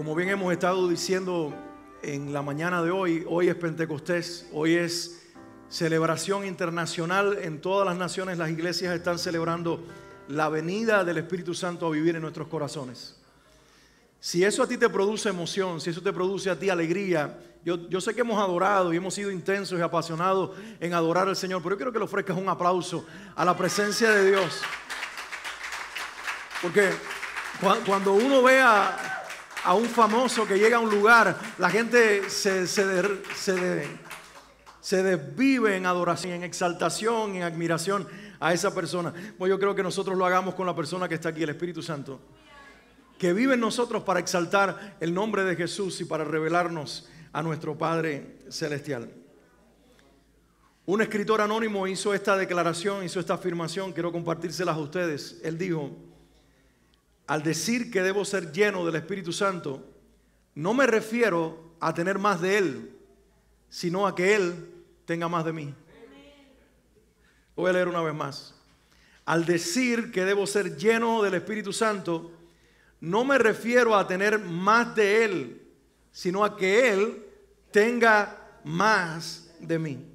Como bien hemos estado diciendo en la mañana de hoy, hoy es Pentecostés, hoy es celebración internacional en todas las naciones, las iglesias están celebrando la venida del Espíritu Santo a vivir en nuestros corazones. Si eso a ti te produce emoción, si eso te produce a ti alegría, yo, sé que hemos adorado y hemos sido intensos y apasionados en adorar al Señor, pero yo quiero que le ofrezcas un aplauso a la presencia de Dios. Porque cuando uno vea a un famoso que llega a un lugar, la gente se, se, se, desvive en adoración, en exaltación, en admiración a esa persona. Pues yo creo que nosotros lo hagamos con la persona que está aquí, el Espíritu Santo, que vive en nosotros para exaltar el nombre de Jesús y para revelarnos a nuestro Padre Celestial. Un escritor anónimo hizo esta declaración, hizo esta afirmación, quiero compartírselas a ustedes. Él dijo, al decir que debo ser lleno del Espíritu Santo, no me refiero a tener más de Él, sino a que Él tenga más de mí. voy a leer una vez más. Al decir que debo ser lleno del Espíritu Santo, no me refiero a tener más de Él, sino a que Él tenga más de mí.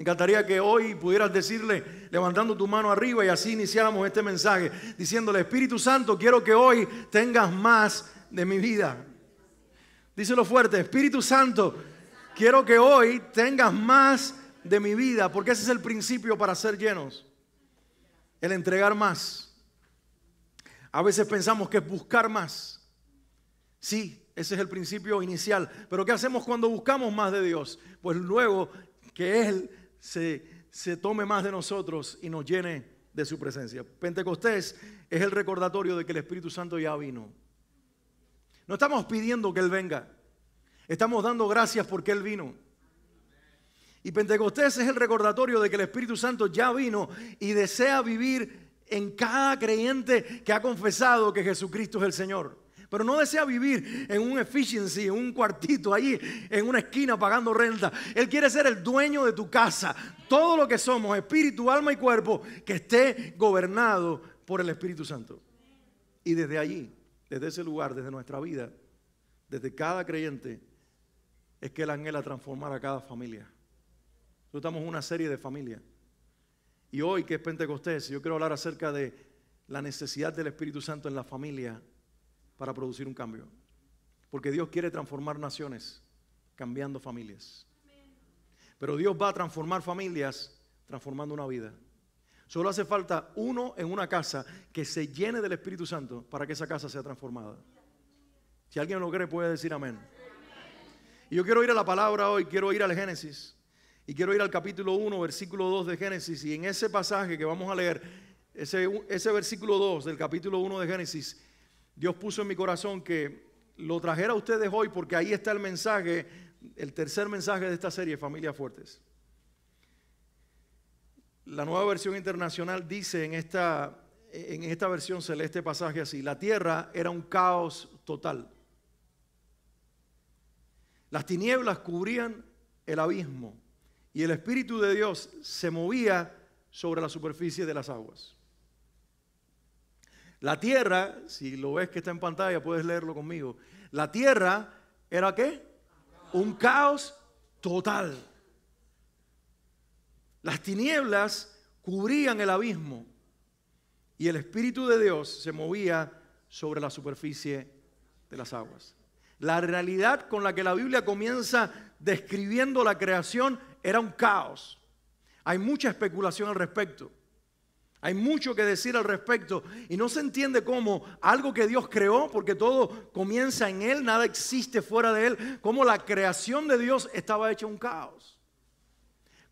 Me encantaría que hoy pudieras decirle, levantando tu mano arriba y así iniciáramos este mensaje, diciéndole, Espíritu Santo, quiero que hoy tengas más de mi vida. Díselo fuerte, Espíritu Santo, quiero que hoy tengas más de mi vida, porque ese es el principio para ser llenos, el entregar más. A veces pensamos que es buscar más. Sí, ese es el principio inicial, pero ¿qué hacemos cuando buscamos más de Dios? Pues luego que Él se, tome más de nosotros y nos llene de su presencia. Pentecostés es el recordatorio de que el Espíritu Santo ya vino. No estamos pidiendo que Él venga, estamos dando gracias porque Él vino. Y Pentecostés es el recordatorio de que el Espíritu Santo ya vino y desea vivir en cada creyente que ha confesado que Jesucristo es el Señor. Pero no desea vivir en un efficiency, en un cuartito allí, en una esquina pagando renta. Él quiere ser el dueño de tu casa. Todo lo que somos, espíritu, alma y cuerpo, que esté gobernado por el Espíritu Santo. Y desde allí, desde ese lugar, desde nuestra vida, desde cada creyente, es que Él anhela transformar a cada familia. Nosotros estamos en una serie de familias. Y hoy que es Pentecostés, yo quiero hablar acerca de la necesidad del Espíritu Santo en la familia para producir un cambio. Porque Dios quiere transformar naciones cambiando familias. Pero Dios va a transformar familias transformando una vida. Solo hace falta uno en una casa que se llene del Espíritu Santo para que esa casa sea transformada. Si alguien lo cree puede decir amén. Y yo quiero ir a la palabra hoy, quiero ir al Génesis. Y quiero ir al capítulo 1, versículo 2 de Génesis. Y en ese pasaje que vamos a leer, ese, ese versículo 2 del capítulo 1 de Génesis, Dios puso en mi corazón que lo trajera a ustedes hoy porque ahí está el mensaje, el tercer mensaje de esta serie, Familias Fuertes. La nueva versión internacional dice en esta, en esta versión celeste pasaje así, la tierra era un caos total. Las tinieblas cubrían el abismo y el Espíritu de Dios se movía sobre la superficie de las aguas. La tierra, si lo ves que está en pantalla, puedes leerlo conmigo. La tierra era qué? Un caos total. Las tinieblas cubrían el abismo y el Espíritu de Dios se movía sobre la superficie de las aguas. La realidad con la que la Biblia comienza describiendo la creación era un caos. Hay mucha especulación al respecto. Hay mucho que decir al respecto y no se entiende cómo algo que Dios creó, porque todo comienza en Él, nada existe fuera de Él, cómo la creación de Dios estaba hecha un caos.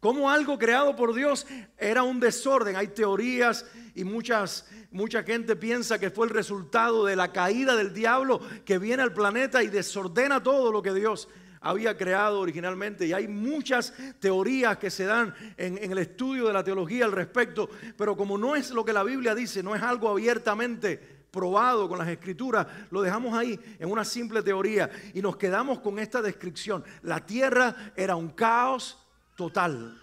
Cómo algo creado por Dios era un desorden. Hay teorías y muchas, mucha gente piensa que fue el resultado de la caída del diablo que viene al planeta y desordena todo lo que Dios había creado originalmente. Y hay muchas teorías que se dan en, el estudio de la teología al respecto, pero como no es lo que la Biblia dice, no es algo abiertamente probado con las escrituras, lo dejamos ahí en una simple teoría y nos quedamos con esta descripción. La tierra era un caos total.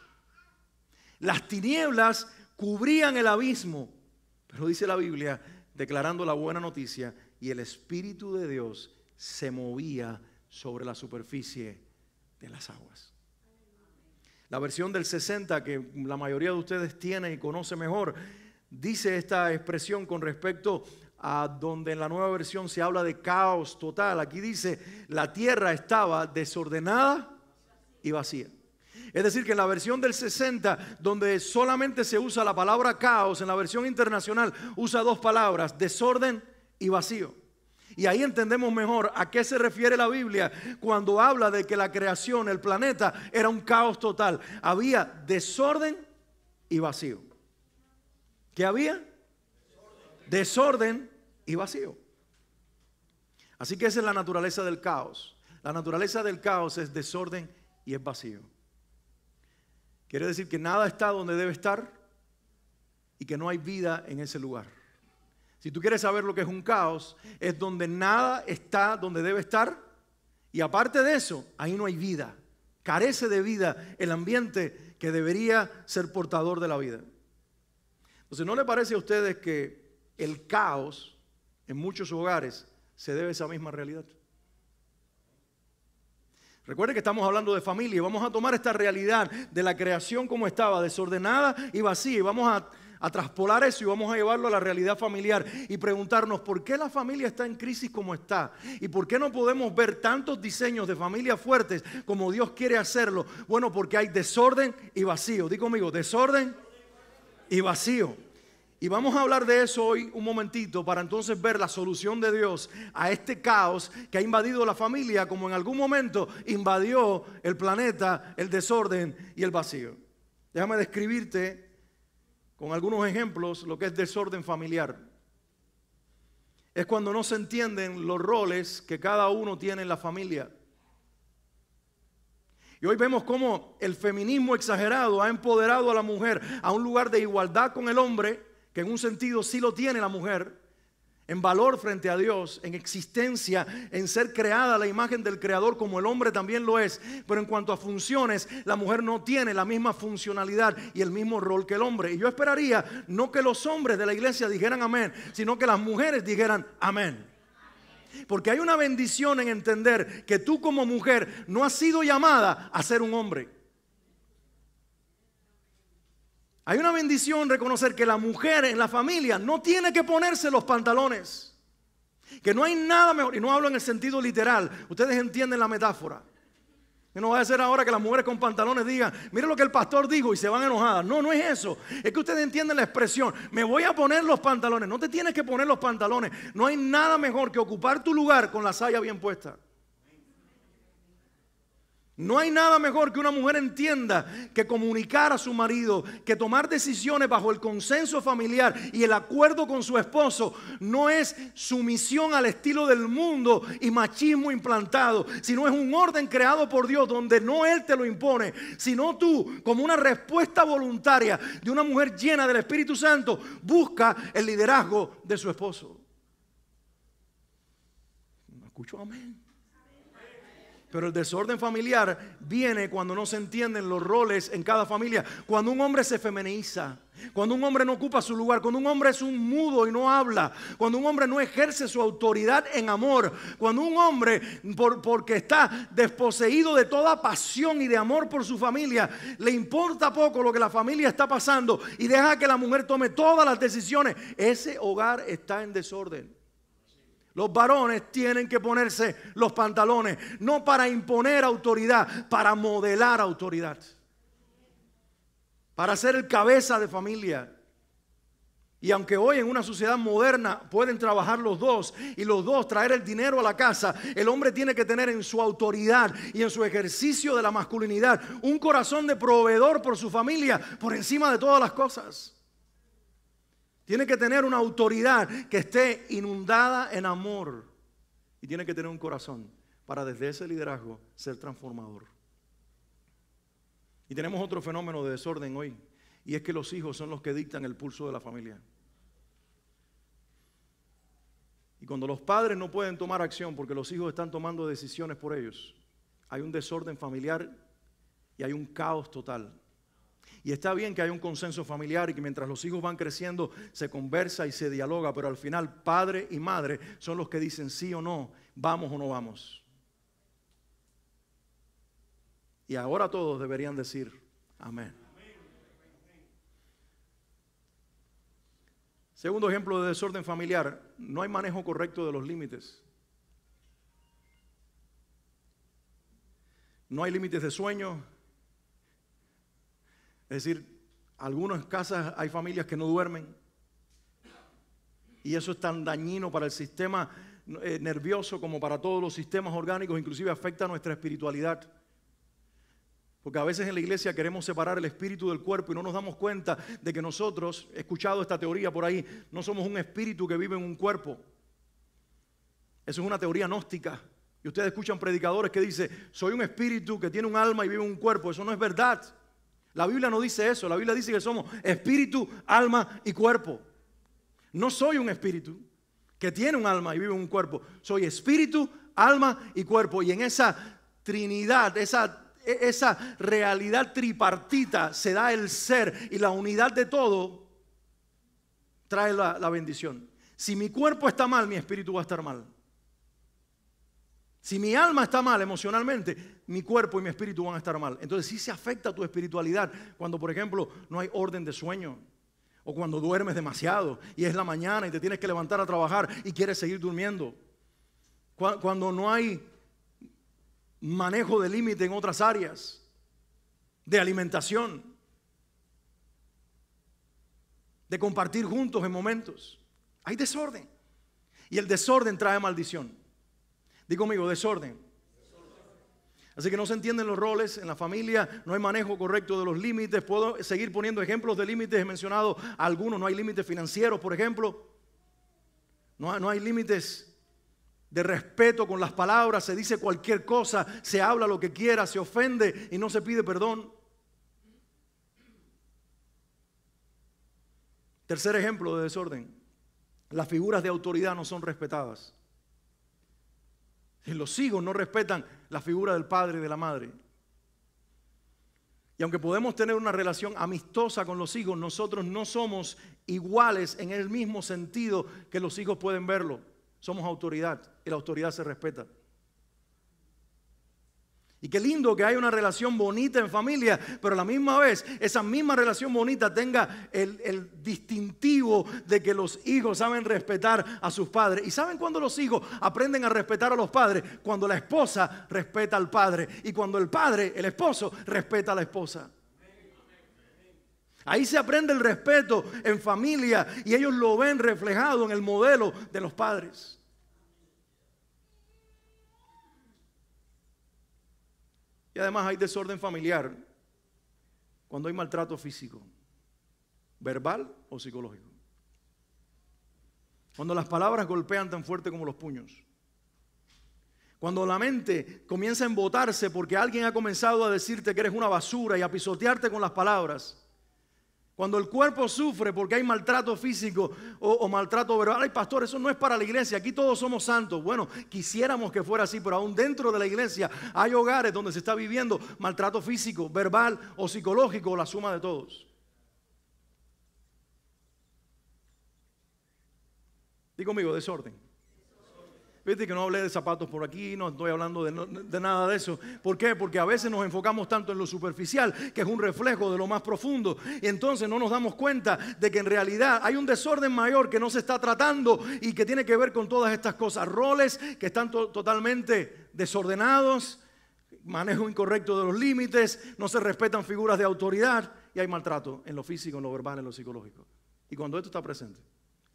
Las tinieblas cubrían el abismo, pero dice la Biblia, declarando la buena noticia, y el Espíritu de Dios se movía sobre la superficie de las aguas. La versión del 60 que la mayoría de ustedes tiene y conoce mejor, dice esta expresión con respecto a donde en la nueva versión se habla de caos total. Aquí dice, la tierra estaba desordenada y vacía. Es decir, que en la versión del 60, donde solamente se usa la palabra caos, en la versión internacional usa dos palabras, desorden y vacío. Y ahí entendemos mejor a qué se refiere la Biblia cuando habla de que la creación, el planeta, era un caos total. Había desorden y vacío. ¿Qué había? Desorden y vacío. Así que esa es la naturaleza del caos. La naturaleza del caos es desorden y es vacío. Quiere decir que nada está donde debe estar y que no hay vida en ese lugar. Si tú quieres saber lo que es un caos, es donde nada está donde debe estar. Y aparte de eso, ahí no hay vida. Carece de vida el ambiente que debería ser portador de la vida. Entonces, ¿no le parece a ustedes que el caos en muchos hogares se debe a esa misma realidad? Recuerden que estamos hablando de familia y vamos a tomar esta realidad de la creación como estaba, desordenada y vacía, y vamos a a traspolar eso y vamos a llevarlo a la realidad familiar y preguntarnos por qué la familia está en crisis como está y por qué no podemos ver tantos diseños de familias fuertes como Dios quiere hacerlo. Bueno, porque hay desorden y vacío. Digo, conmigo, desorden y vacío. Y vamos a hablar de eso hoy un momentito para entonces ver la solución de Dios a este caos que ha invadido la familia como en algún momento invadió el planeta, el desorden y el vacío. Déjame describirte con algunos ejemplos, lo que es desorden familiar. Es cuando no se entienden los roles que cada uno tiene en la familia. Y hoy vemos cómo el feminismo exagerado ha empoderado a la mujer a un lugar de igualdad con el hombre, que en un sentido sí lo tiene la mujer, en valor frente a Dios, en existencia, en ser creada la imagen del Creador como el hombre también lo es. Pero en cuanto a funciones, la mujer no tiene la misma funcionalidad y el mismo rol que el hombre. Y yo esperaría no que los hombres de la iglesia dijeran amén, sino que las mujeres dijeran amén. Porque hay una bendición en entender que tú como mujer no has sido llamada a ser un hombre. Hay una bendición reconocer que la mujer en la familia no tiene que ponerse los pantalones. Que no hay nada mejor, y no hablo en el sentido literal, ustedes entienden la metáfora. Que no va a ser ahora que las mujeres con pantalones digan, mire lo que el pastor dijo y se van enojadas. No, no es eso. Es que ustedes entienden la expresión, me voy a poner los pantalones. No te tienes que poner los pantalones. No hay nada mejor que ocupar tu lugar con la saya bien puesta. No hay nada mejor que una mujer entienda que comunicar a su marido, que tomar decisiones bajo el consenso familiar y el acuerdo con su esposo no es sumisión al estilo del mundo y machismo implantado, sino es un orden creado por Dios donde no Él te lo impone, sino tú, como una respuesta voluntaria de una mujer llena del Espíritu Santo, busca el liderazgo de su esposo. Escucho amén. Pero el desorden familiar viene cuando no se entienden los roles en cada familia. Cuando un hombre se femeniza, cuando un hombre no ocupa su lugar, cuando un hombre es un mudo y no habla, cuando un hombre no ejerce su autoridad en amor, cuando un hombre, porque está desposeído de toda pasión y de amor por su familia, le importa poco lo que la familia está pasando y deja que la mujer tome todas las decisiones, ese hogar está en desorden. Los varones tienen que ponerse los pantalones, no para imponer autoridad, para modelar autoridad. Para ser el cabeza de familia. Y aunque hoy en una sociedad moderna pueden trabajar los dos y los dos traer el dinero a la casa, el hombre tiene que tener en su autoridad y en su ejercicio de la masculinidad un corazón de proveedor por su familia por encima de todas las cosas. Tiene que tener una autoridad que esté inundada en amor. Y tiene que tener un corazón para desde ese liderazgo ser transformador. Y tenemos otro fenómeno de desorden hoy. Y es que los hijos son los que dictan el pulso de la familia. Y cuando los padres no pueden tomar acción porque los hijos están tomando decisiones por ellos, hay un desorden familiar y hay un caos total y está bien que hay un consenso familiar y que mientras los hijos van creciendo se conversa y se dialoga, pero al final padre y madre son los que dicen sí o no, vamos o no vamos. Y ahora todos deberían decir amén. Segundo ejemplo de desorden familiar, no hay manejo correcto de los límites. No hay límites de sueño, es decir, algunas casas hay familias que no duermen. Y eso es tan dañino para el sistema eh, nervioso como para todos los sistemas orgánicos, inclusive afecta a nuestra espiritualidad. Porque a veces en la iglesia queremos separar el espíritu del cuerpo y no nos damos cuenta de que nosotros, he escuchado esta teoría por ahí, no somos un espíritu que vive en un cuerpo. Eso es una teoría gnóstica. Y ustedes escuchan predicadores que dicen, soy un espíritu que tiene un alma y vive en un cuerpo. Eso no es verdad. La Biblia no dice eso, la Biblia dice que somos espíritu, alma y cuerpo. No soy un espíritu que tiene un alma y vive un cuerpo. Soy espíritu, alma y cuerpo. Y en esa trinidad, esa, e, esa realidad tripartita se da el ser y la unidad de todo trae la, la bendición. Si mi cuerpo está mal, mi espíritu va a estar mal. Si mi alma está mal emocionalmente, mi cuerpo y mi espíritu van a estar mal. Entonces si se afecta tu espiritualidad cuando, por ejemplo, no hay orden de sueño. O cuando duermes demasiado y es la mañana y te tienes que levantar a trabajar y quieres seguir durmiendo. Cuando no hay manejo de límite en otras áreas, de alimentación, de compartir juntos en momentos. Hay desorden. Y el desorden trae maldición. Digo conmigo, desorden Así que no se entienden los roles en la familia, no hay manejo correcto de los límites. Puedo seguir poniendo ejemplos de límites, he mencionado algunos, no hay límites financieros, por ejemplo. No, hay límites de respeto con las palabras, se dice cualquier cosa, se habla lo que quiera, se ofende y no se pide perdón. Tercer ejemplo de desorden, las figuras de autoridad no son respetadas. los hijos no respetan la figura del padre y de la madre. Y aunque podemos tener una relación amistosa con los hijos, nosotros no somos iguales en el mismo sentido que los hijos pueden verlo. Somos autoridad y la autoridad se respeta. Y qué lindo que haya una relación bonita en familia, pero a la misma vez esa misma relación bonita tenga el, distintivo de que los hijos saben respetar a sus padres. ¿Y saben cuándo los hijos aprenden a respetar a los padres? Cuando la esposa respeta al padre y cuando el padre, el esposo, respeta a la esposa. Ahí se aprende el respeto en familia y ellos lo ven reflejado en el modelo de los padres. Y además hay desorden familiar cuando hay maltrato físico, verbal o psicológico. Cuando las palabras golpean tan fuerte como los puños. Cuando la mente comienza a embotarse porque alguien ha comenzado a decirte que eres una basura y a pisotearte con las palabras. Cuando el cuerpo sufre porque hay maltrato físico o, maltrato verbal, ay pastor, eso no es para la iglesia, aquí todos somos santos. Bueno, quisiéramos que fuera así, pero aún dentro de la iglesia hay hogares donde se está viviendo maltrato físico, verbal o psicológico, o la suma de todos. Digo conmigo, desorden. Viste que no hablé de zapatos por aquí, no estoy hablando de, nada de eso. ¿Por qué? Porque a veces nos enfocamos tanto en lo superficial, que es un reflejo de lo más profundo. Y entonces no nos damos cuenta de que en realidad hay un desorden mayor que no se está tratando y que tiene que ver con todas estas cosas. Roles que están totalmente desordenados, manejo incorrecto de los límites, no se respetan figuras de autoridad y hay maltrato en lo físico, en lo verbal, en lo psicológico. Y cuando esto está presente,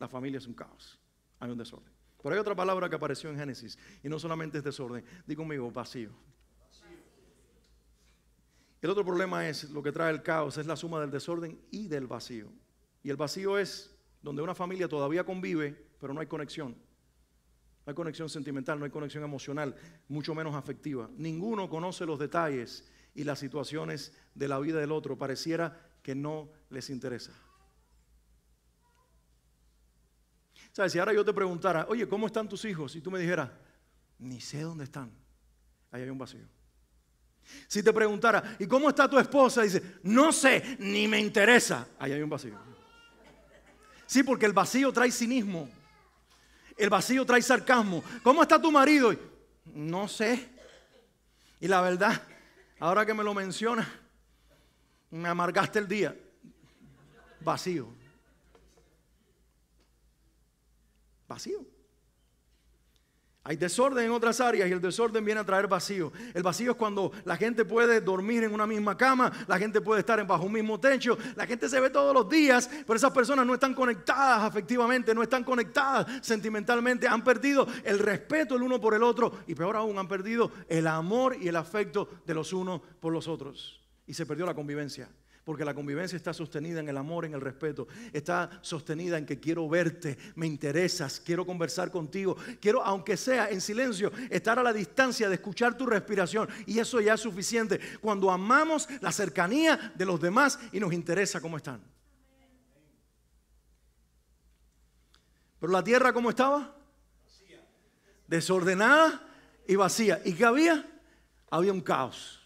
la familia es un caos, hay un desorden. Pero hay otra palabra que apareció en Génesis y no solamente es desorden. Digo conmigo, vacío. El otro problema es lo que trae el caos, es la suma del desorden y del vacío. Y el vacío es donde una familia todavía convive, pero no hay conexión. No hay conexión sentimental, no hay conexión emocional, mucho menos afectiva. Ninguno conoce los detalles y las situaciones de la vida del otro. Pareciera que no les interesa. ¿Sabes? Si ahora yo te preguntara, oye, ¿cómo están tus hijos? Y tú me dijeras, ni sé dónde están. Ahí hay un vacío. Si te preguntara, ¿y cómo está tu esposa? Y dice, no sé, ni me interesa. Ahí hay un vacío. Sí, porque el vacío trae cinismo. El vacío trae sarcasmo. ¿Cómo está tu marido? no sé. Y la verdad, ahora que me lo mencionas, me amargaste el día. Vacío. Vacío. Hay desorden en otras áreas y el desorden viene a traer vacío. El vacío es cuando la gente puede dormir en una misma cama, la gente puede estar bajo un mismo techo, la gente se ve todos los días, pero esas personas no están conectadas afectivamente, no están conectadas sentimentalmente, han perdido el respeto el uno por el otro y peor aún, han perdido el amor y el afecto de los unos por los otros. Y se perdió la convivencia. Porque la convivencia está sostenida en el amor, en el respeto. Está sostenida en que quiero verte, me interesas, quiero conversar contigo. Quiero, aunque sea en silencio, estar a la distancia de escuchar tu respiración. Y eso ya es suficiente. Cuando amamos la cercanía de los demás y nos interesa cómo están. Pero la tierra, ¿cómo estaba? Desordenada y vacía. ¿Y qué había? Había un caos.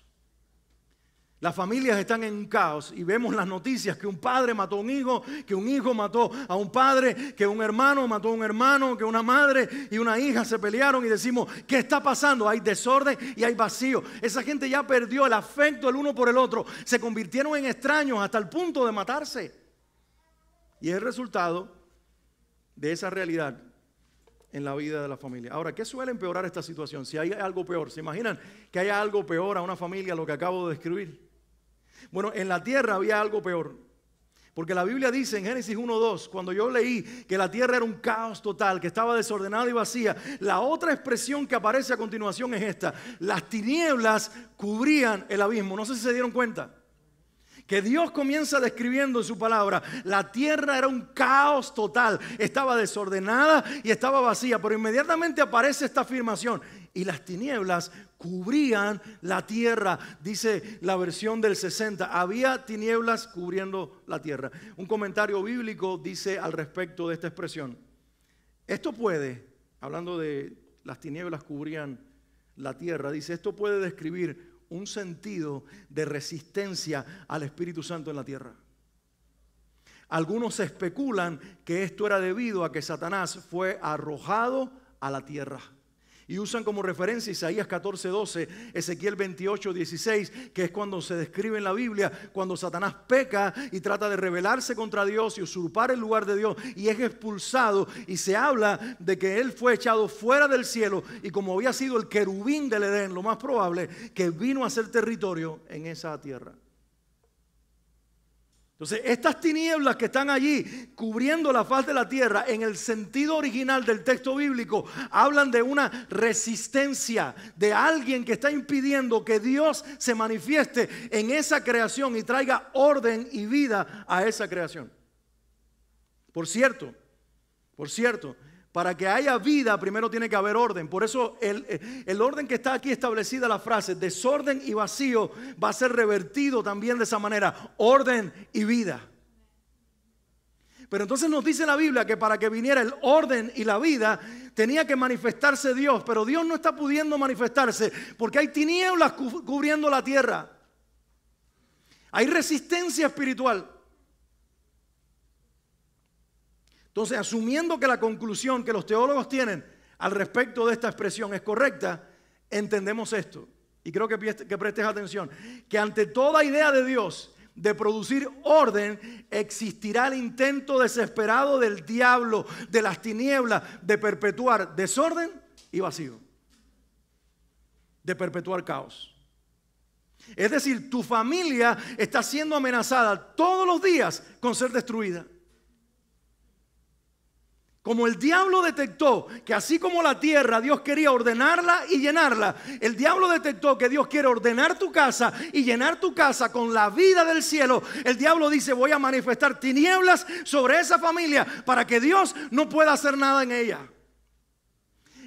Las familias están en un caos y vemos las noticias que un padre mató a un hijo, que un hijo mató a un padre, que un hermano mató a un hermano, que una madre y una hija se pelearon y decimos, ¿qué está pasando? Hay desorden y hay vacío. Esa gente ya perdió el afecto el uno por el otro, se convirtieron en extraños hasta el punto de matarse. Y es el resultado de esa realidad en la vida de la familia. Ahora, ¿qué suele empeorar esta situación? Si hay algo peor, ¿se imaginan que haya algo peor a una familia, lo que acabo de describir? Bueno, en la tierra había algo peor. Porque la Biblia dice en Génesis 1.2, cuando yo leí que la tierra era un caos total, que estaba desordenada y vacía, la otra expresión que aparece a continuación es esta. Las tinieblas cubrían el abismo. No sé si se dieron cuenta. Que Dios comienza describiendo en su palabra, la tierra era un caos total, estaba desordenada y estaba vacía, pero inmediatamente aparece esta afirmación, y las tinieblas cubrían la tierra, dice la versión del 60. Había tinieblas cubriendo la tierra. Un comentario bíblico dice al respecto de esta expresión. Esto puede, hablando de las tinieblas cubrían la tierra, dice, esto puede describir un sentido de resistencia al Espíritu Santo en la tierra. Algunos especulan que esto era debido a que Satanás fue arrojado a la tierra. Y usan como referencia Isaías 14, 12, Ezequiel 28, 16, que es cuando se describe en la Biblia, cuando Satanás peca y trata de rebelarse contra Dios y usurpar el lugar de Dios y es expulsado. Y se habla de que él fue echado fuera del cielo y como había sido el querubín del Edén, lo más probable, que vino a ser territorio en esa tierra. Entonces, estas tinieblas que están allí cubriendo la faz de la tierra, en el sentido original del texto bíblico, hablan de una resistencia, de alguien que está impidiendo que Dios se manifieste en esa creación y traiga orden y vida a esa creación. Por cierto, por cierto, para que haya vida, primero tiene que haber orden. Por eso eh, el, orden que está aquí establecida la frase, desorden y vacío, va a ser revertido también de esa manera. Orden y vida. Pero entonces nos dice la Biblia que para que viniera el orden y la vida, tenía que manifestarse Dios. Pero Dios no está pudiendo manifestarse porque hay tinieblas cubriendo la tierra. Hay resistencia espiritual. Entonces, asumiendo que la conclusión que los teólogos tienen al respecto de esta expresión es correcta, entendemos esto. Y creo que, que prestes atención, que ante toda idea de Dios de producir orden, existirá el intento desesperado del diablo, de las tinieblas, de perpetuar desorden y vacío, de perpetuar caos. Es decir, tu familia está siendo amenazada todos los días con ser destruida. Como el diablo detectó que así como la tierra Dios quería ordenarla y llenarla, el diablo detectó que Dios quiere ordenar tu casa y llenar tu casa con la vida del cielo, el diablo dice voy a manifestar tinieblas sobre esa familia para que Dios no pueda hacer nada en ella.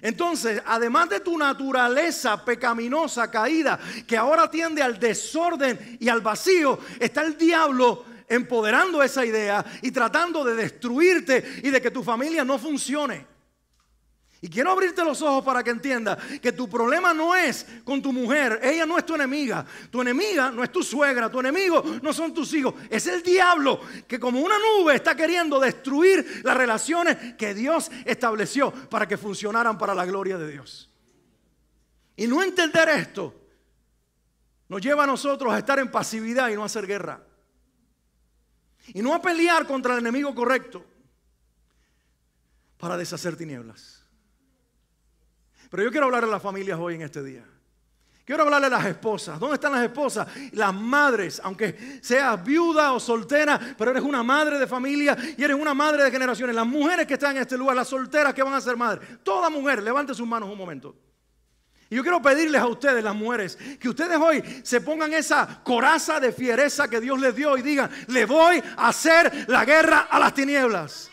Entonces, además de tu naturaleza pecaminosa, caída, que ahora tiende al desorden y al vacío, está el diablo empoderando esa idea y tratando de destruirte y de que tu familia no funcione. Y quiero abrirte los ojos para que entiendas que tu problema no es con tu mujer, ella no es tu enemiga, tu enemiga no es tu suegra, tu enemigo no son tus hijos, es el diablo que como una nube está queriendo destruir las relaciones que Dios estableció para que funcionaran para la gloria de Dios. Y no entender esto nos lleva a nosotros a estar en pasividad y no hacer guerra. Y no a pelear contra el enemigo correcto para deshacer tinieblas. Pero yo quiero hablar a las familias hoy en este día. Quiero hablarle a las esposas. ¿Dónde están las esposas? Las madres, aunque seas viuda o soltera, pero eres una madre de familia y eres una madre de generaciones. Las mujeres que están en este lugar, las solteras que van a ser madres. Toda mujer, levante sus manos un momento. Y yo quiero pedirles a ustedes, las mujeres, que ustedes hoy se pongan esa coraza de fiereza que Dios les dio y digan, le voy a hacer la guerra a las tinieblas.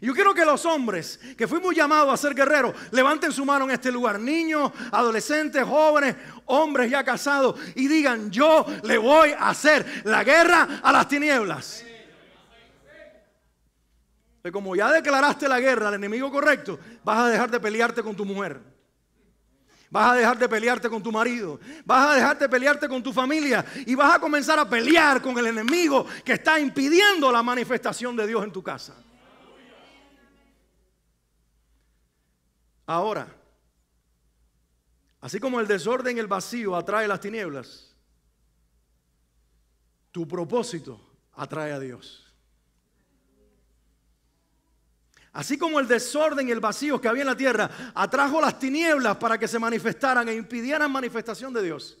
Yo quiero que los hombres que fuimos llamados a ser guerreros levanten su mano en este lugar, niños, adolescentes, jóvenes, hombres ya casados, y digan, yo le voy a hacer la guerra a las tinieblas. Que como ya declaraste la guerra al enemigo correcto, vas a dejar de pelearte con tu mujer. Vas a dejar de pelearte con tu marido. Vas a dejar de pelearte con tu familia. Y vas a comenzar a pelear con el enemigo que está impidiendo la manifestación de Dios en tu casa. Ahora, así como el desorden y el vacío atrae las tinieblas, tu propósito atrae a Dios. Así como el desorden y el vacío que había en la tierra atrajo las tinieblas para que se manifestaran e impidieran manifestación de Dios.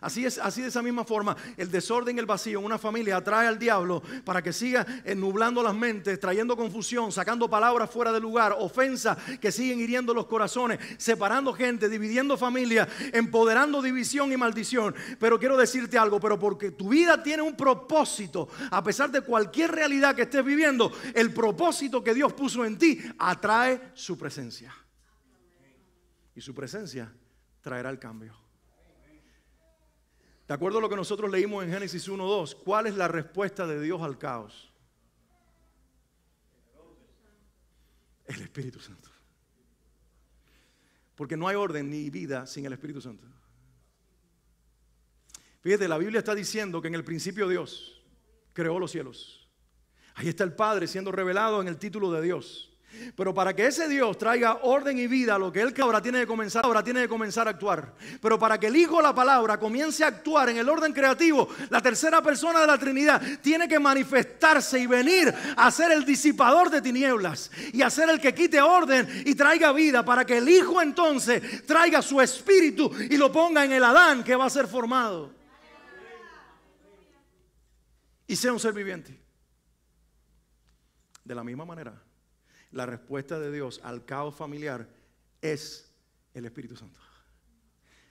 Así es, así de esa misma forma, el desorden, el vacío en una familia atrae al diablo para que siga eh, nublando las mentes, trayendo confusión, sacando palabras fuera de lugar, ofensas que siguen hiriendo los corazones, separando gente, dividiendo familia, empoderando división y maldición. Pero quiero decirte algo, pero porque tu vida tiene un propósito, a pesar de cualquier realidad que estés viviendo, el propósito que Dios puso en ti atrae su presencia. Y su presencia traerá el cambio. De acuerdo a lo que nosotros leímos en Génesis 1.2, ¿cuál es la respuesta de Dios al caos? El Espíritu Santo. Porque no hay orden ni vida sin el Espíritu Santo. Fíjate, la Biblia está diciendo que en el principio Dios creó los cielos. Ahí está el Padre siendo revelado en el título de Dios. Pero para que ese Dios traiga orden y vida lo que él ahora tiene que comenzar, ahora tiene que comenzar a actuar. Pero para que el Hijo de la Palabra comience a actuar en el orden creativo, la tercera persona de la Trinidad tiene que manifestarse y venir a ser el disipador de tinieblas y a ser el que quite orden y traiga vida para que el Hijo entonces traiga su espíritu y lo ponga en el Adán que va a ser formado. Y sea un ser viviente. De la misma manera la respuesta de Dios al caos familiar es el Espíritu Santo.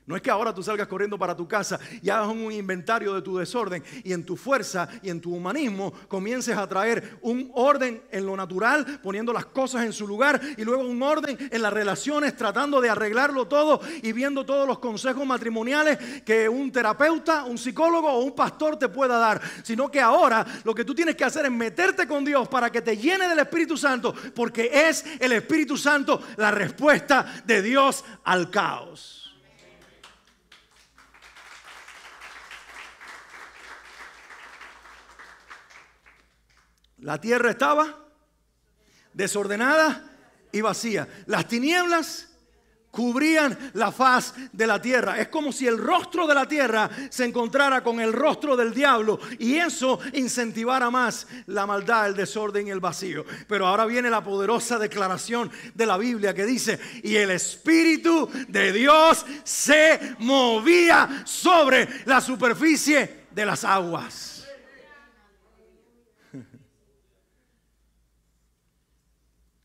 No es que ahora tú salgas corriendo para tu casa y hagas un inventario de tu desorden y en tu fuerza y en tu humanismo comiences a traer un orden en lo natural, poniendo las cosas en su lugar y luego un orden en las relaciones, tratando de arreglarlo todo y viendo todos los consejos matrimoniales que un terapeuta, un psicólogo o un pastor te pueda dar, sino que ahora lo que tú tienes que hacer es meterte con Dios para que te llene del Espíritu Santo, porque es el Espíritu Santo la respuesta de Dios al caos. La tierra estaba desordenada y vacía. Las tinieblas cubrían la faz de la tierra. Es como si el rostro de la tierra se encontrara con el rostro del diablo y eso incentivara más la maldad, el desorden y el vacío. Pero ahora viene la poderosa declaración de la Biblia que dice, y el Espíritu de Dios se movía sobre la superficie de las aguas.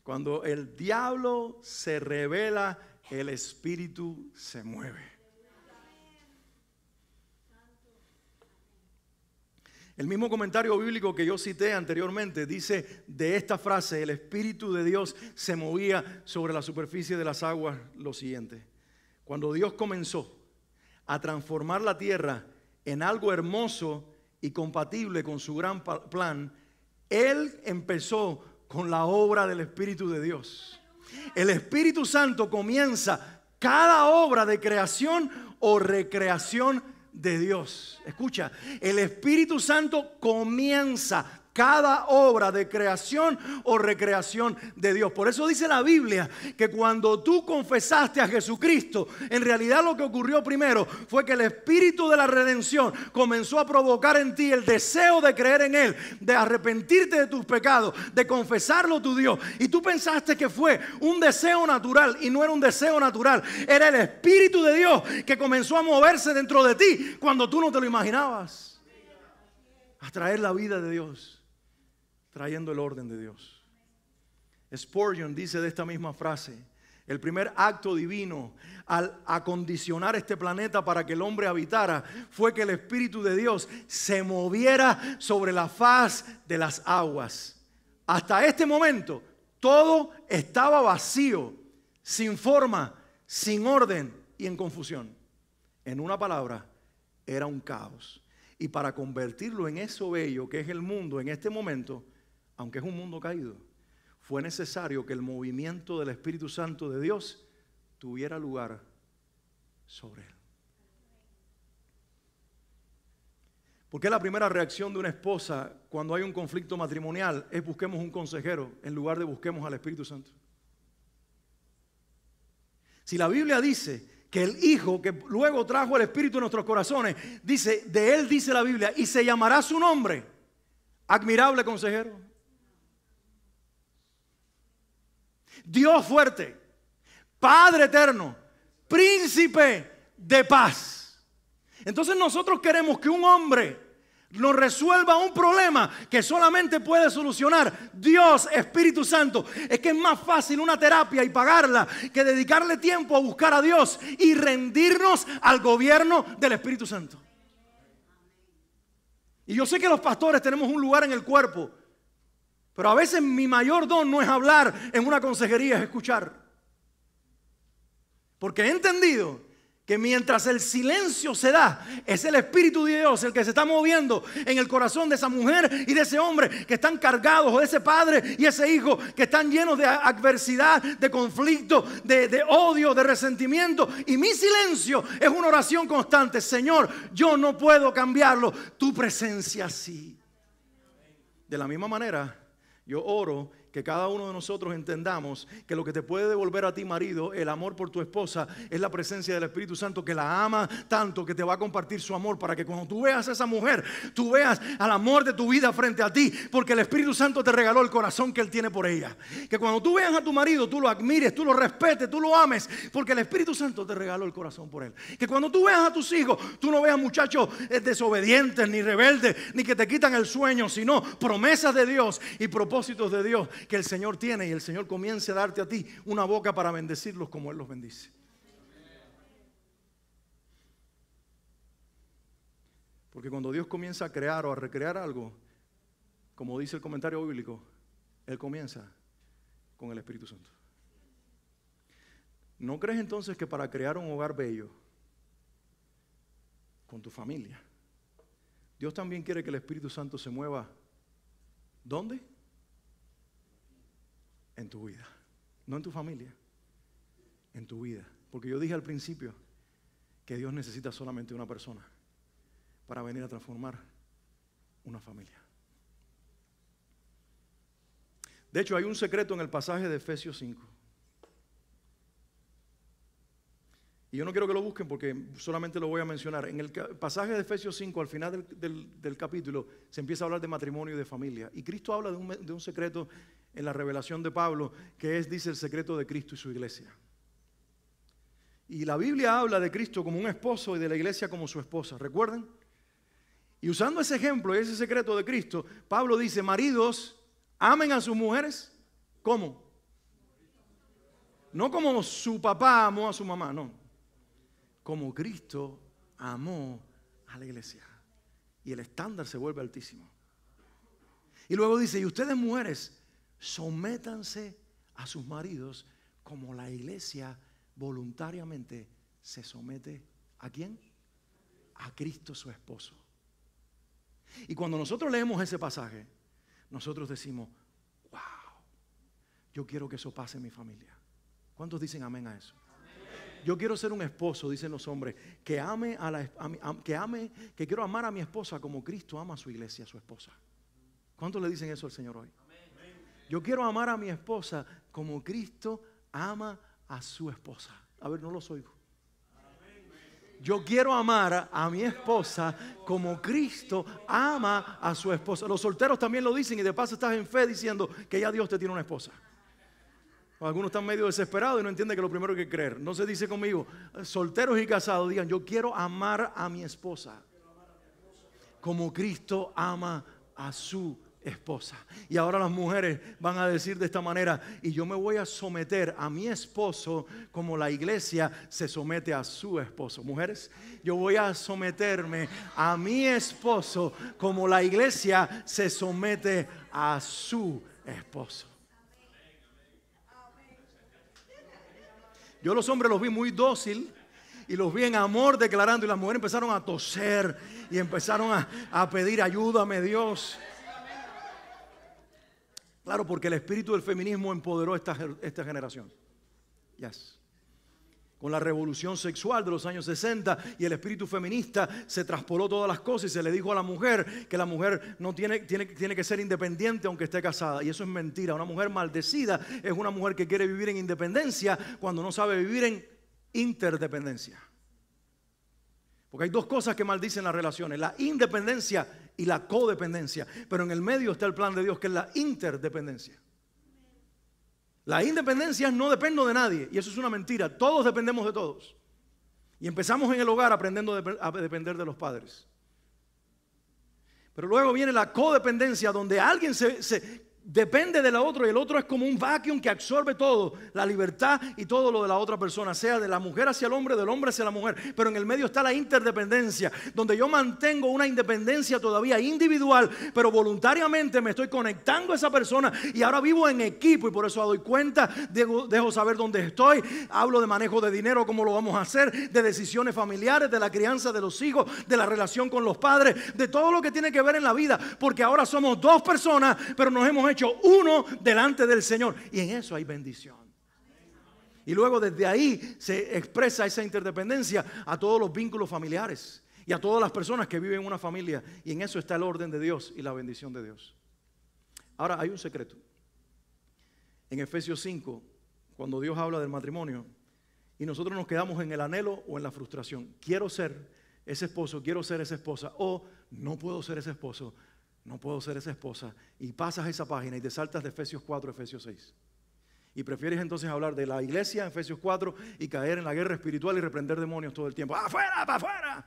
Cuando el diablo se revela, el espíritu se mueve. El mismo comentario bíblico que yo cité anteriormente dice de esta frase, el Espíritu de Dios se movía sobre la superficie de las aguas lo siguiente. Cuando Dios comenzó a transformar la tierra en algo hermoso y compatible con su gran plan, Él empezó con la obra del Espíritu de Dios. El Espíritu Santo comienza cada obra de creación o recreación de Dios. Escucha, el Espíritu Santo comienza cada obra de creación o recreación de Dios. Por eso dice la Biblia que cuando tú confesaste a Jesucristo, en realidad lo que ocurrió primero fue que el espíritu de la redención comenzó a provocar en ti el deseo de creer en Él, de arrepentirte de tus pecados, de confesarlo a tu Dios. Y tú pensaste que fue un deseo natural y no era un deseo natural, era el espíritu de Dios que comenzó a moverse dentro de ti cuando tú no te lo imaginabas. A traer la vida de Dios trayendo el orden de Dios. Spurgeon dice de esta misma frase, el primer acto divino al acondicionar este planeta para que el hombre habitara fue que el Espíritu de Dios se moviera sobre la faz de las aguas. Hasta este momento todo estaba vacío, sin forma, sin orden y en confusión. En una palabra, era un caos. Y para convertirlo en eso bello que es el mundo en este momento, aunque es un mundo caído, fue necesario que el movimiento del Espíritu Santo de Dios tuviera lugar sobre él. Porque la primera reacción de una esposa cuando hay un conflicto matrimonial es busquemos un consejero en lugar de busquemos al Espíritu Santo. Si la Biblia dice que el Hijo que luego trajo el Espíritu en nuestros corazones, dice, de Él dice la Biblia, y se llamará su nombre, admirable consejero, Dios fuerte, Padre eterno, príncipe de paz. Entonces nosotros queremos que un hombre nos resuelva un problema que solamente puede solucionar Dios, Espíritu Santo. Es que es más fácil una terapia y pagarla que dedicarle tiempo a buscar a Dios y rendirnos al gobierno del Espíritu Santo. Y yo sé que los pastores tenemos un lugar en el cuerpo pero a veces mi mayor don no es hablar en una consejería, es escuchar. Porque he entendido que mientras el silencio se da, es el Espíritu de Dios el que se está moviendo en el corazón de esa mujer y de ese hombre que están cargados, o de ese padre y ese hijo que están llenos de adversidad, de conflicto, de, odio, de resentimiento. Y mi silencio es una oración constante. Señor, yo no puedo cambiarlo, tu presencia sí. De la misma manera your oro que cada uno de nosotros entendamos que lo que te puede devolver a ti, marido, el amor por tu esposa, es la presencia del Espíritu Santo que la ama tanto que te va a compartir su amor para que cuando tú veas a esa mujer, tú veas al amor de tu vida frente a ti, porque el Espíritu Santo te regaló el corazón que Él tiene por ella. Que cuando tú veas a tu marido, tú lo admires, tú lo respetes, tú lo ames, porque el Espíritu Santo te regaló el corazón por Él. Que cuando tú veas a tus hijos, tú no veas muchachos eh, desobedientes, ni rebeldes, ni que te quitan el sueño, sino promesas de Dios y propósitos de Dios que el Señor tiene y el Señor comience a darte a ti una boca para bendecirlos como Él los bendice. Porque cuando Dios comienza a crear o a recrear algo, como dice el comentario bíblico, Él comienza con el Espíritu Santo. ¿No crees entonces que para crear un hogar bello con tu familia, Dios también quiere que el Espíritu Santo se mueva? ¿Dónde? en tu vida, no en tu familia, en tu vida. Porque yo dije al principio que Dios necesita solamente una persona para venir a transformar una familia. De hecho, hay un secreto en el pasaje de Efesios 5. Y yo no quiero que lo busquen porque solamente lo voy a mencionar. En el pasaje de Efesios 5, al final del, capítulo, se empieza a hablar de matrimonio y de familia. Y Cristo habla de un, de un secreto en la revelación de Pablo, que es, dice, el secreto de Cristo y su iglesia. Y la Biblia habla de Cristo como un esposo y de la iglesia como su esposa, recuerden Y usando ese ejemplo y ese secreto de Cristo, Pablo dice, maridos, amen a sus mujeres, ¿cómo? No como su papá amó a su mamá, no como Cristo amó a la iglesia. Y el estándar se vuelve altísimo. Y luego dice, y ustedes mujeres, sométanse a sus maridos como la iglesia voluntariamente se somete a quién? A Cristo su esposo. Y cuando nosotros leemos ese pasaje, nosotros decimos, wow, yo quiero que eso pase en mi familia. ¿Cuántos dicen amén a eso? yo quiero ser un esposo, dicen los hombres, que ame, a la, que ame, que quiero amar a mi esposa como Cristo ama a su iglesia, a su esposa. ¿Cuántos le dicen eso al Señor hoy? Yo quiero amar a mi esposa como Cristo ama a su esposa. A ver, no los oigo. Yo quiero amar a mi esposa como Cristo ama a su esposa. Los solteros también lo dicen y de paso estás en fe diciendo que ya Dios te tiene una esposa. Pues algunos están medio desesperados y no entienden que lo primero que creer. No se dice conmigo, solteros y casados, digan, yo quiero amar a mi esposa como Cristo ama a su esposa. Y ahora las mujeres van a decir de esta manera, y yo me voy a someter a mi esposo como la iglesia se somete a su esposo. Mujeres, yo voy a someterme a mi esposo como la iglesia se somete a su esposo. Yo los hombres los vi muy dócil y los vi en amor declarando y las mujeres empezaron a toser y empezaron a, pedir ayúdame Dios. Claro, porque el espíritu del feminismo empoderó esta, esta generación. Yes con la revolución sexual de los años 60 y el espíritu feminista se traspoló todas las cosas y se le dijo a la mujer que la mujer no tiene, tiene, tiene que ser independiente aunque esté casada. Y eso es mentira. Una mujer maldecida es una mujer que quiere vivir en independencia cuando no sabe vivir en interdependencia. Porque hay dos cosas que maldicen las relaciones, la independencia y la codependencia. Pero en el medio está el plan de Dios, que es la interdependencia. La independencia no dependo de nadie y eso es una mentira. Todos dependemos de todos. Y empezamos en el hogar aprendiendo a depender de los padres. Pero luego viene la codependencia donde alguien se, depende de la otra y el otro es como un vacuum que absorbe todo, la libertad y todo lo de la otra persona, sea de la mujer hacia el hombre, del hombre hacia la mujer, pero en el medio está la interdependencia, donde yo mantengo una independencia todavía individual, pero voluntariamente me estoy conectando a esa persona y ahora vivo en equipo y por eso doy cuenta, dejo, saber dónde estoy, hablo de manejo de dinero, cómo lo vamos a hacer, de decisiones familiares, de la crianza de los hijos, de la relación con los padres, de todo lo que tiene que ver en la vida, porque ahora somos dos personas, pero nos hemos hecho hecho uno delante del Señor. Y en eso hay bendición. Y luego desde ahí se expresa esa interdependencia a todos los vínculos familiares y a todas las personas que viven en una familia. Y en eso está el orden de Dios y la bendición de Dios. Ahora hay un secreto. En Efesios 5, cuando Dios habla del matrimonio, y nosotros nos quedamos en el anhelo o en la frustración. Quiero ser ese esposo, quiero ser esa esposa, o no puedo ser ese esposo, no puedo ser esa esposa, y pasas esa página y te saltas de Efesios 4 a Efesios 6. Y prefieres entonces hablar de la iglesia, en Efesios 4, y caer en la guerra espiritual y reprender demonios todo el tiempo. ¡Afuera, para afuera!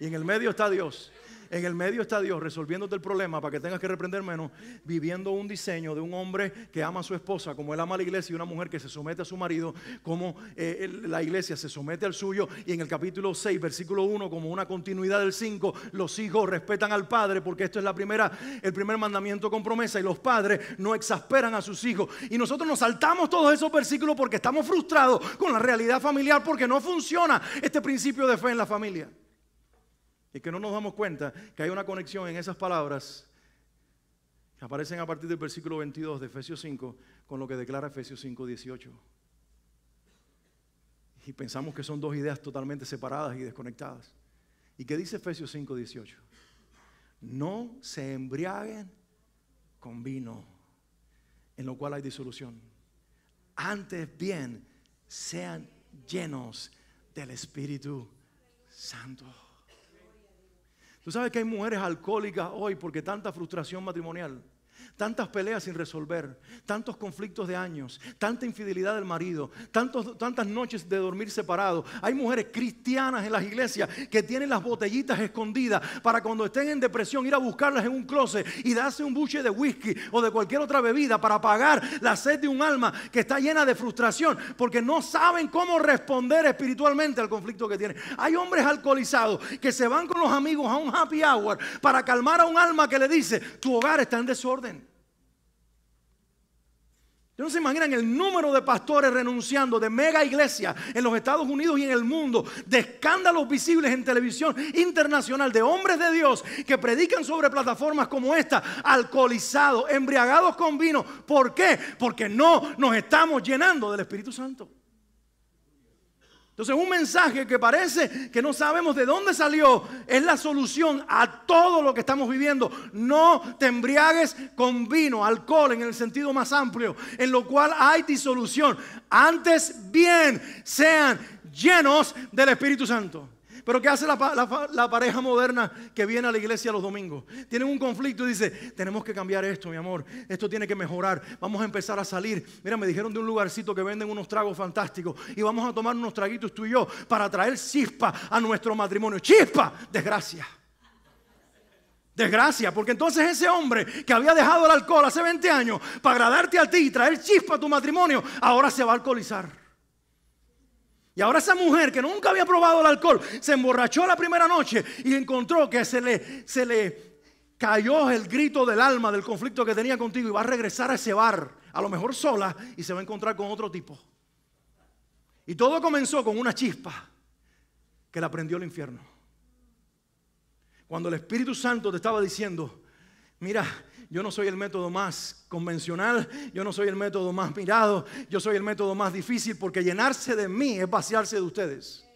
Y en el medio está Dios. En el medio está Dios resolviéndote el problema para que tengas que reprender menos, viviendo un diseño de un hombre que ama a su esposa como él ama a la iglesia y una mujer que se somete a su marido como eh, la iglesia se somete al suyo. Y en el capítulo 6, versículo 1, como una continuidad del 5, los hijos respetan al padre porque esto es la primera, el primer mandamiento con promesa y los padres no exasperan a sus hijos. Y nosotros nos saltamos todos esos versículos porque estamos frustrados con la realidad familiar porque no funciona este principio de fe en la familia y que no nos damos cuenta que hay una conexión en esas palabras que aparecen a partir del versículo 22 de Efesios 5 con lo que declara Efesios 5, 18. Y pensamos que son dos ideas totalmente separadas y desconectadas. ¿Y qué dice Efesios 5, 18? No se embriaguen con vino, en lo cual hay disolución. Antes bien, sean llenos del Espíritu Santo. Tú sabes que hay mujeres alcohólicas hoy porque tanta frustración matrimonial tantas peleas sin resolver, tantos conflictos de años, tanta infidelidad del marido, tantas noches de dormir separado. Hay mujeres cristianas en las iglesias que tienen las botellitas escondidas para cuando estén en depresión ir a buscarlas en un closet y darse un buche de whisky o de cualquier otra bebida para apagar la sed de un alma que está llena de frustración porque no saben cómo responder espiritualmente al conflicto que tienen. Hay hombres alcoholizados que se van con los amigos a un happy hour para calmar a un alma que le dice, tu hogar está en desorden no se imaginan el número de pastores renunciando de mega iglesia en los Estados Unidos y en el mundo, de escándalos visibles en televisión internacional, de hombres de Dios que predican sobre plataformas como esta, alcoholizados, embriagados con vino. ¿Por qué? Porque no nos estamos llenando del Espíritu Santo. Entonces un mensaje que parece que no sabemos de dónde salió es la solución a todo lo que estamos viviendo. No te embriagues con vino, alcohol en el sentido más amplio, en lo cual hay disolución. Antes bien sean llenos del Espíritu Santo. Pero ¿qué hace la, pareja moderna que viene a la iglesia los domingos? Tienen un conflicto y dice, tenemos que cambiar esto, mi amor. Esto tiene que mejorar. Vamos a empezar a salir. Mira, me dijeron de un lugarcito que venden unos tragos fantásticos y vamos a tomar unos traguitos tú y yo para traer chispa a nuestro matrimonio. Chispa, desgracia. Desgracia, porque entonces ese hombre que había dejado el alcohol hace 20 años para agradarte a ti y traer chispa a tu matrimonio, ahora se va a alcoholizar. Y ahora esa mujer que nunca había probado el alcohol se emborrachó la primera noche y encontró que se le, se le cayó el grito del alma del conflicto que tenía contigo y va a regresar a ese bar, a lo mejor sola, y se va a encontrar con otro tipo. Y todo comenzó con una chispa que la prendió el infierno. Cuando el Espíritu Santo te estaba diciendo, mira, yo no soy el método más convencional, yo no soy el método más mirado, yo soy el método más difícil porque llenarse de mí es vaciarse de ustedes.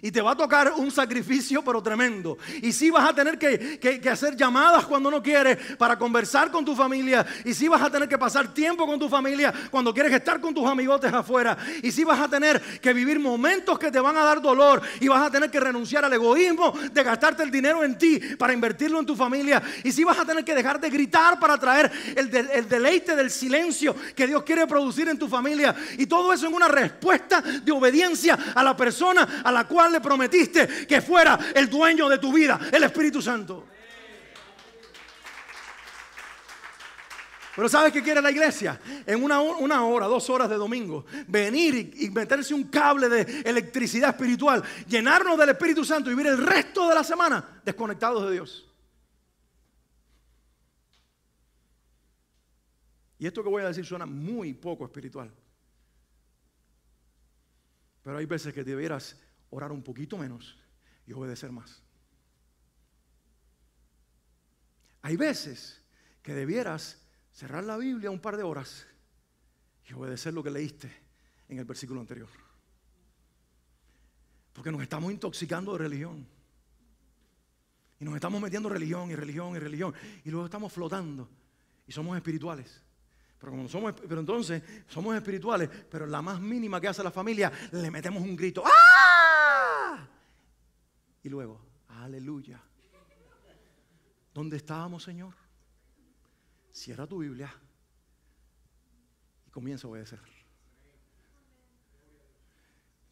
Y te va a tocar un sacrificio, pero tremendo. Y si sí vas a tener que, hacer llamadas cuando no quieres para conversar con tu familia. Y si sí vas a tener que pasar tiempo con tu familia cuando quieres estar con tus amigotes afuera. Y si sí vas a tener que vivir momentos que te van a dar dolor. Y vas a tener que renunciar al egoísmo de gastarte el dinero en ti para invertirlo en tu familia. Y si vas a tener que dejar de gritar para traer el, el deleite del silencio que Dios quiere producir en tu familia. Y todo eso en una respuesta de obediencia a la persona a la cual le prometiste que fuera el dueño de tu vida, el Espíritu Santo. Pero ¿sabes qué quiere la iglesia? En una, hora, dos horas de domingo, venir y, meterse un cable de electricidad espiritual, llenarnos del Espíritu Santo y vivir el resto de la semana desconectados de Dios. Y esto que voy a decir suena muy poco espiritual. Pero hay veces que debieras orar un poquito menos y obedecer más. Hay veces que debieras cerrar la Biblia un par de horas y obedecer lo que leíste en el versículo anterior. Porque nos estamos intoxicando de religión. Y nos estamos metiendo religión y religión y religión. Y luego estamos flotando. Y somos espirituales. Pero, como somos, pero entonces somos espirituales. Pero la más mínima que hace la familia, le metemos un grito. ¡Ah! Y luego, aleluya. ¿Dónde estábamos, Señor? Cierra tu Biblia y comienza a obedecer.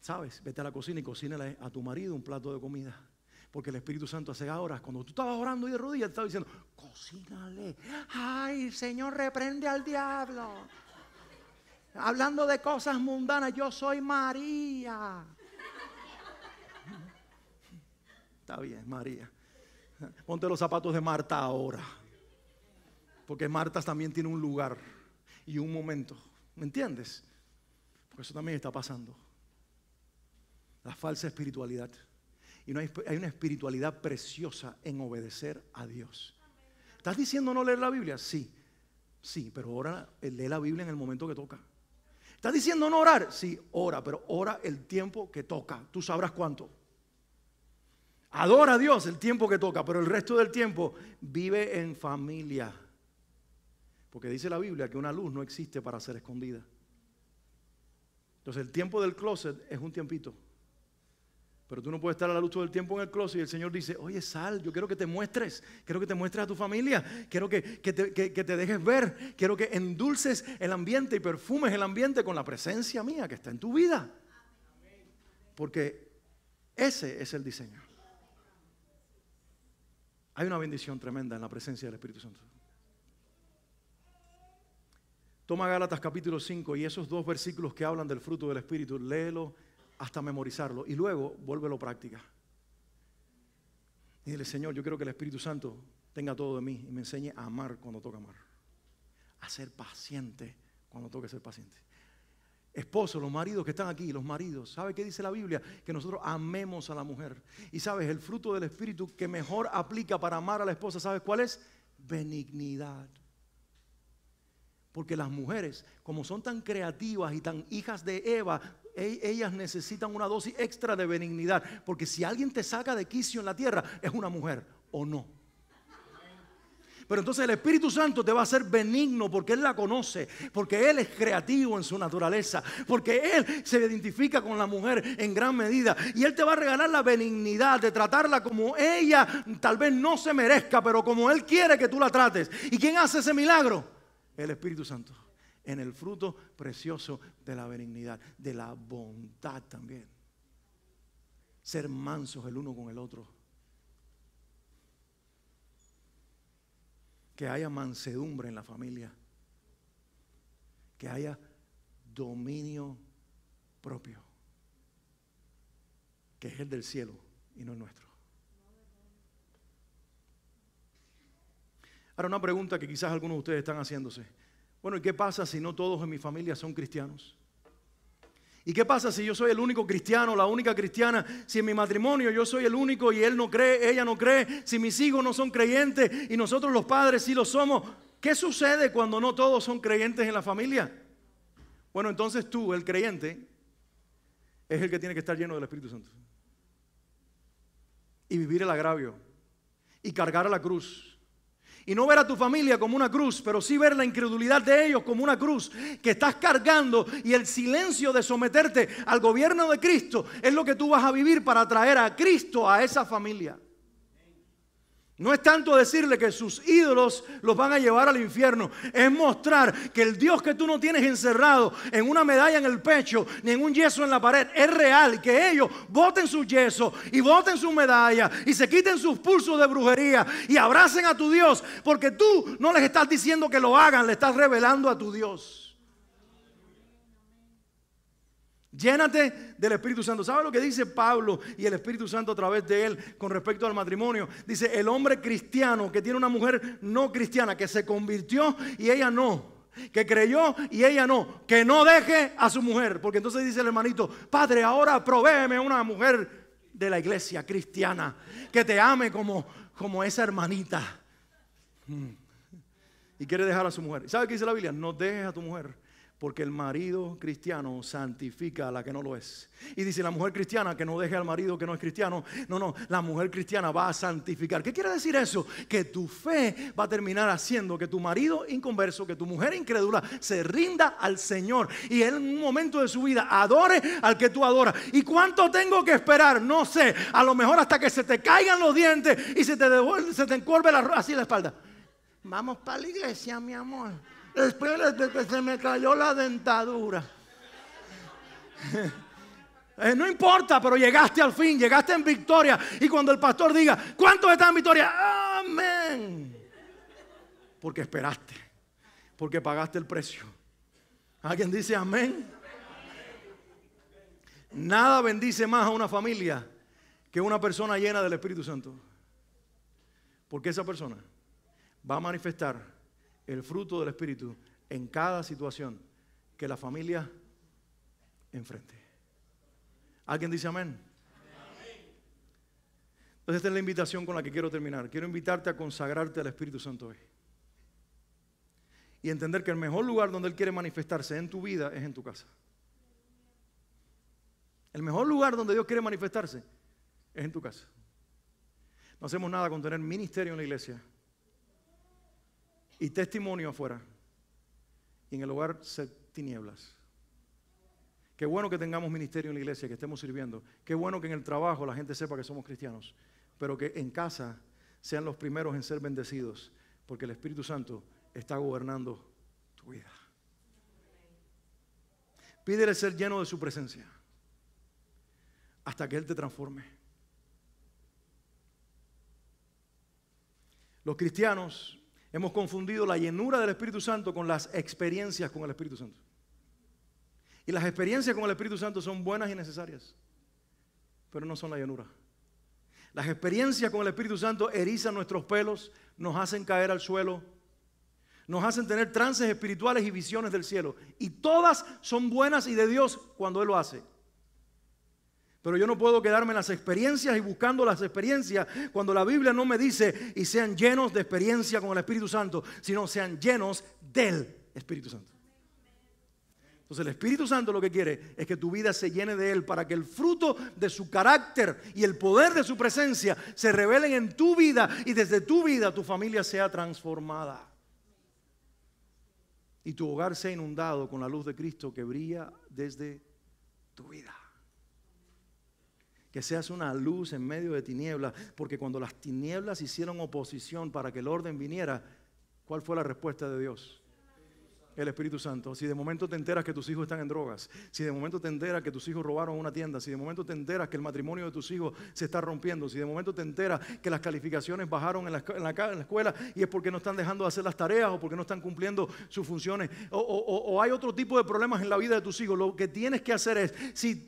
¿Sabes? Vete a la cocina y cocínale a tu marido un plato de comida. Porque el Espíritu Santo hace horas, cuando tú estabas orando y de rodillas, te estaba diciendo, cocínale. Ay, Señor, reprende al diablo. Hablando de cosas mundanas, yo soy María. bien, María. Ponte los zapatos de Marta ahora. Porque Marta también tiene un lugar y un momento. ¿Me entiendes? Porque eso también está pasando. La falsa espiritualidad. Y no hay, hay una espiritualidad preciosa en obedecer a Dios. ¿Estás diciendo no leer la Biblia? Sí. Sí, pero ahora lee la Biblia en el momento que toca. ¿Estás diciendo no orar? Sí, ora, pero ora el tiempo que toca. Tú sabrás cuánto. Adora a Dios el tiempo que toca, pero el resto del tiempo vive en familia. Porque dice la Biblia que una luz no existe para ser escondida. Entonces el tiempo del closet es un tiempito. Pero tú no puedes estar a la luz todo el tiempo en el closet y el Señor dice, oye, sal, yo quiero que te muestres, quiero que te muestres a tu familia, quiero que, que, te, dejes ver, quiero que endulces el ambiente y perfumes el ambiente con la presencia mía que está en tu vida. Porque ese es el diseño. Hay una bendición tremenda en la presencia del Espíritu Santo. Toma Gálatas capítulo 5 y esos dos versículos que hablan del fruto del Espíritu, léelo hasta memorizarlo y luego vuélvelo práctica. Y dile, Señor, yo quiero que el Espíritu Santo tenga todo de mí y me enseñe a amar cuando toca amar, a ser paciente cuando toca ser paciente. Esposos, los maridos que están aquí, los maridos, ¿sabe qué dice la Biblia? Que nosotros amemos a la mujer. Y sabes, el fruto del Espíritu que mejor aplica para amar a la esposa, ¿sabes cuál es? Benignidad. Porque las mujeres, como son tan creativas y tan hijas de Eva, e-, ellas necesitan una dosis extra de benignidad. Porque si alguien te saca de quicio en la tierra, es una mujer o no. Pero entonces el Espíritu Santo te va a ser benigno porque Él la conoce, porque Él es creativo en su naturaleza, porque Él se identifica con la mujer en gran medida. Y Él te va a regalar la benignidad de tratarla como ella tal vez no se merezca, pero como Él quiere que tú la trates. ¿Y quién hace ese milagro? El Espíritu Santo, en el fruto precioso de la benignidad, de la bondad también. Ser mansos el uno con el otro que haya mansedumbre en la familia, que haya dominio propio, que es el del cielo y no el nuestro. Ahora una pregunta que quizás algunos de ustedes están haciéndose. Bueno, ¿y qué pasa si no todos en mi familia son cristianos? ¿Y qué pasa si yo soy el único cristiano, la única cristiana? Si en mi matrimonio yo soy el único y él no cree, ella no cree, si mis hijos no son creyentes y nosotros los padres sí lo somos, ¿qué sucede cuando no todos son creyentes en la familia? Bueno, entonces tú, el creyente, es el que tiene que estar lleno del Espíritu Santo. Y vivir el agravio. Y cargar a la cruz y no ver a tu familia como una cruz, pero sí ver la incredulidad de ellos como una cruz que estás cargando y el silencio de someterte al gobierno de Cristo es lo que tú vas a vivir para traer a Cristo a esa familia. No es tanto decirle que sus ídolos los van a llevar al infierno. Es mostrar que el Dios que tú no tienes encerrado en una medalla en el pecho, ni en un yeso en la pared, es real. Que ellos voten su yeso y voten su medalla y se quiten sus pulsos de brujería y abracen a tu Dios. Porque tú no les estás diciendo que lo hagan, le estás revelando a tu Dios. Llénate del Espíritu Santo. ¿Sabe lo que dice Pablo y el Espíritu Santo a través de él con respecto al matrimonio? Dice, el hombre cristiano que tiene una mujer no cristiana, que se convirtió y ella no que creyó y ella no, que no deje a su mujer, porque entonces dice el hermanito, Padre, ahora provéeme una mujer de la iglesia cristiana, que te ame como, como esa hermanita. Hmm. Y quiere dejar a su mujer. ¿Sabe qué dice la Biblia? No dejes a tu mujer porque el marido cristiano santifica a la que no lo es. Y dice la mujer cristiana que no deje al marido que no es cristiano. No, no, la mujer cristiana va a santificar. ¿Qué quiere decir eso? Que tu fe va a terminar haciendo que tu marido inconverso, que tu mujer incrédula se rinda al Señor y él en un momento de su vida adore al que tú adoras. ¿Y cuánto tengo que esperar? No sé, a lo mejor hasta que se te caigan los dientes y se te, devuelve, se te encorve la, así la espalda. Vamos para la iglesia, mi amor espérate que se me cayó la dentadura. Eh, no importa, pero llegaste al fin, llegaste en victoria. Y cuando el pastor diga, ¿cuántos están en victoria? Amén. Porque esperaste, porque pagaste el precio. ¿Alguien dice amén? Nada bendice más a una familia que una persona llena del Espíritu Santo. Porque esa persona va a manifestar el fruto del Espíritu en cada situación que la familia enfrente. ¿Alguien dice amén? Entonces esta es la invitación con la que quiero terminar. Quiero invitarte a consagrarte al Espíritu Santo hoy. Y entender que el mejor lugar donde Él quiere manifestarse en tu vida es en tu casa. El mejor lugar donde Dios quiere manifestarse es en tu casa. No hacemos nada con tener ministerio en la iglesia y testimonio afuera. Y en el hogar se tinieblas. Qué bueno que tengamos ministerio en la iglesia, que estemos sirviendo. Qué bueno que en el trabajo la gente sepa que somos cristianos. Pero que en casa sean los primeros en ser bendecidos, porque el Espíritu Santo está gobernando tu vida. Pídele ser lleno de su presencia hasta que Él te transforme. Los cristianos Hemos confundido la llenura del Espíritu Santo con las experiencias con el Espíritu Santo. Y las experiencias con el Espíritu Santo son buenas y necesarias, pero no son la llenura. Las experiencias con el Espíritu Santo erizan nuestros pelos, nos hacen caer al suelo, nos hacen tener trances espirituales y visiones del cielo. Y todas son buenas y de Dios cuando Él lo hace. Pero yo no puedo quedarme en las experiencias y buscando las experiencias cuando la Biblia no me dice y sean llenos de experiencia con el Espíritu Santo, sino sean llenos del Espíritu Santo. Entonces el Espíritu Santo lo que quiere es que tu vida se llene de Él para que el fruto de su carácter y el poder de su presencia se revelen en tu vida y desde tu vida tu familia sea transformada. Y tu hogar sea inundado con la luz de Cristo que brilla desde tu vida que seas una luz en medio de tinieblas, porque cuando las tinieblas hicieron oposición para que el orden viniera, ¿cuál fue la respuesta de Dios? el Espíritu Santo. Si de momento te enteras que tus hijos están en drogas, si de momento te enteras que tus hijos robaron una tienda, si de momento te enteras que el matrimonio de tus hijos se está rompiendo, si de momento te enteras que las calificaciones bajaron en la, escuela y es porque no están dejando de hacer las tareas o porque no están cumpliendo sus funciones, o, hay otro tipo de problemas en la vida de tus hijos, lo que tienes que hacer es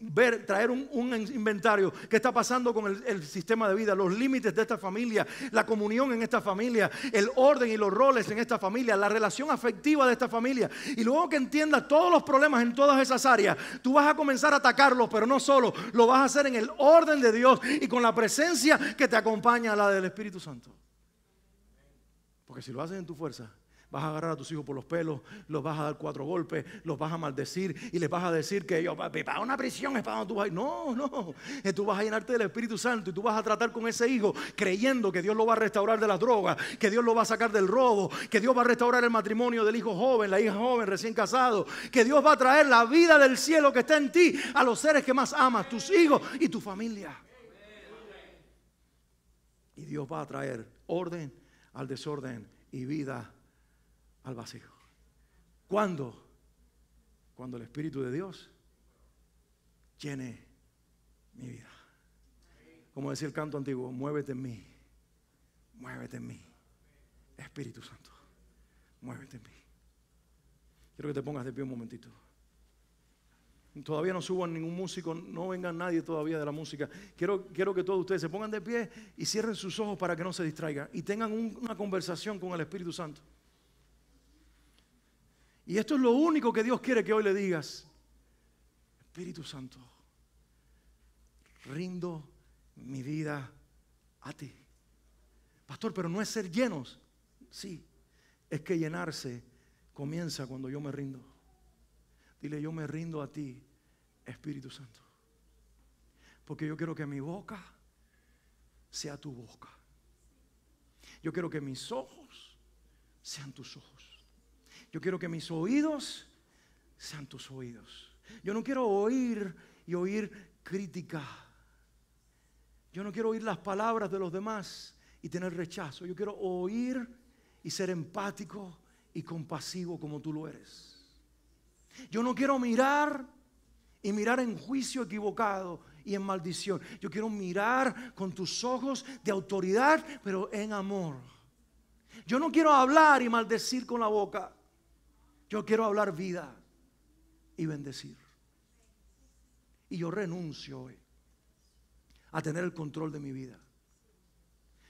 ver, traer un, inventario, qué está pasando con el sistema de vida, los límites de esta familia, la comunión en esta familia, el orden y los roles en esta familia, la relación afectiva de esta familia y luego que entiendas todos los problemas en todas esas áreas, tú vas a comenzar a atacarlos, pero no solo, lo vas a hacer en el orden de Dios y con la presencia que te acompaña la del Espíritu Santo. Porque si lo haces en tu fuerza, Vas a agarrar a tus hijos por los pelos, los vas a dar cuatro golpes, los vas a maldecir y les vas a decir que ellos, a una prisión para donde No, no. Eh, tú vas a llenarte del Espíritu Santo y tú vas a tratar con ese hijo creyendo que Dios lo va a restaurar de las drogas, que Dios lo va a sacar del robo, que Dios va a restaurar el matrimonio del hijo joven, la hija joven recién casado, que Dios va a traer la vida del cielo que está en ti a los seres que más amas, tus hijos y tu familia. Y Dios va a traer orden al desorden y vida al vacío. ¿Cuándo? Cuando el Espíritu de Dios llene mi vida. Como decía el canto antiguo, muévete en mí, muévete en mí. Espíritu Santo, muévete en mí. Quiero que te pongas de pie un momentito. Todavía no suban ningún músico, no venga nadie todavía de la música. Quiero, quiero que todos ustedes se pongan de pie y cierren sus ojos para que no se distraigan y tengan una conversación con el Espíritu Santo. Y esto es lo único que Dios quiere que hoy le digas. Espíritu Santo, rindo mi vida a ti. Pastor, pero no es ser llenos. Sí, es que llenarse comienza cuando yo me rindo. Dile, yo me rindo a ti, Espíritu Santo. Porque yo quiero que mi boca sea tu boca. Yo quiero que mis ojos sean tus ojos. Yo quiero que mis oídos sean tus oídos. Yo no quiero oír y oír crítica. Yo no quiero oír las palabras de los demás y tener rechazo. Yo quiero oír y ser empático y compasivo como tú lo eres. Yo no quiero mirar y mirar en juicio equivocado y en maldición. Yo quiero mirar con tus ojos de autoridad, pero en amor. Yo no quiero hablar y maldecir con la boca. Yo quiero hablar vida y bendecir. Y yo renuncio hoy a tener el control de mi vida.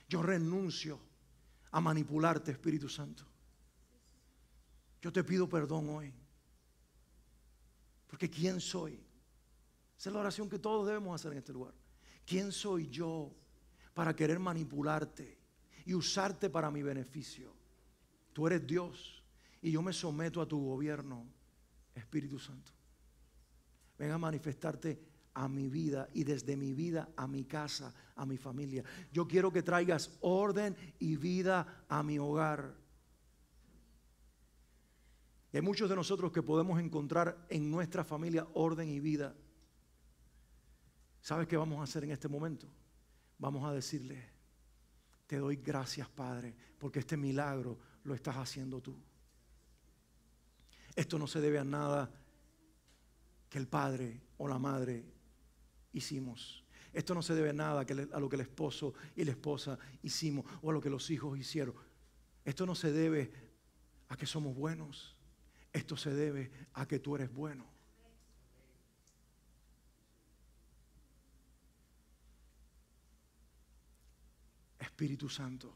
Yo renuncio a manipularte, Espíritu Santo. Yo te pido perdón hoy. Porque ¿quién soy? Esa es la oración que todos debemos hacer en este lugar. ¿Quién soy yo para querer manipularte y usarte para mi beneficio? Tú eres Dios y yo me someto a tu gobierno, Espíritu Santo. Ven a manifestarte a mi vida y desde mi vida a mi casa, a mi familia. Yo quiero que traigas orden y vida a mi hogar. hay muchos de nosotros que podemos encontrar en nuestra familia orden y vida. ¿Sabes qué vamos a hacer en este momento? Vamos a decirle, te doy gracias Padre, porque este milagro lo estás haciendo tú. Esto no se debe a nada que el padre o la madre hicimos. Esto no se debe a nada a lo que el esposo y la esposa hicimos o a lo que los hijos hicieron. Esto no se debe a que somos buenos. Esto se debe a que tú eres bueno. Espíritu Santo,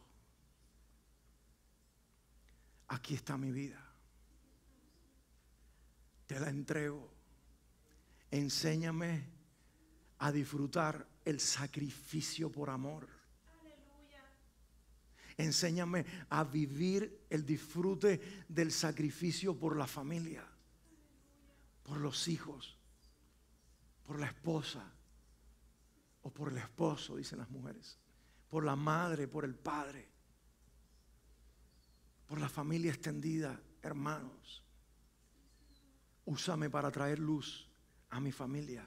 aquí está mi vida te la entrego. Enséñame a disfrutar el sacrificio por amor. Aleluya. Enséñame a vivir el disfrute del sacrificio por la familia, por los hijos, por la esposa o por el esposo, dicen las mujeres, por la madre, por el padre, por la familia extendida, hermanos úsame para traer luz a mi familia,